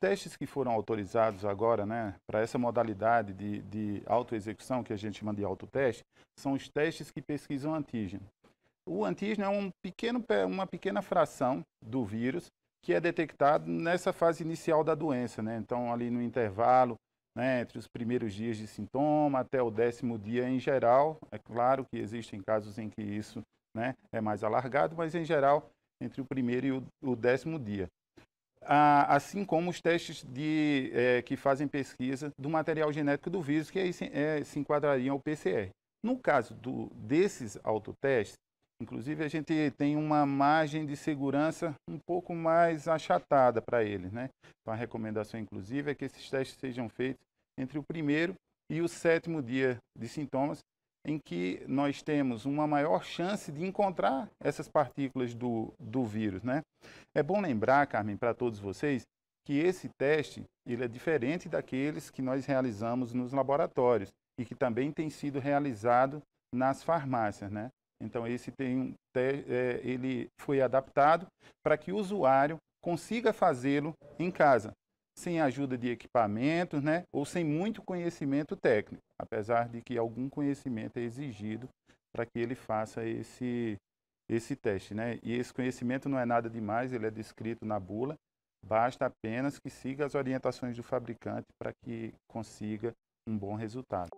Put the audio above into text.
testes que foram autorizados agora, né, para essa modalidade de, de autoexecução, que a gente chama de autoteste, são os testes que pesquisam antígeno. O antígeno é um pequeno, uma pequena fração do vírus que é detectado nessa fase inicial da doença, né? Então, ali no intervalo, né, entre os primeiros dias de sintoma até o décimo dia em geral. É claro que existem casos em que isso né, é mais alargado, mas em geral, entre o primeiro e o, o décimo dia assim como os testes de, é, que fazem pesquisa do material genético do vírus, que aí se, é, se enquadrariam ao PCR. No caso do, desses autotestes, inclusive a gente tem uma margem de segurança um pouco mais achatada para eles. Né? Então a recomendação, inclusive, é que esses testes sejam feitos entre o primeiro e o sétimo dia de sintomas, em que nós temos uma maior chance de encontrar essas partículas do, do vírus. Né? É bom lembrar, Carmen, para todos vocês, que esse teste ele é diferente daqueles que nós realizamos nos laboratórios e que também tem sido realizado nas farmácias. Né? Então, esse tem um é, ele foi adaptado para que o usuário consiga fazê-lo em casa, sem ajuda de equipamentos, né, ou sem muito conhecimento técnico, apesar de que algum conhecimento é exigido para que ele faça esse esse teste, né? E esse conhecimento não é nada demais, ele é descrito na bula. Basta apenas que siga as orientações do fabricante para que consiga um bom resultado.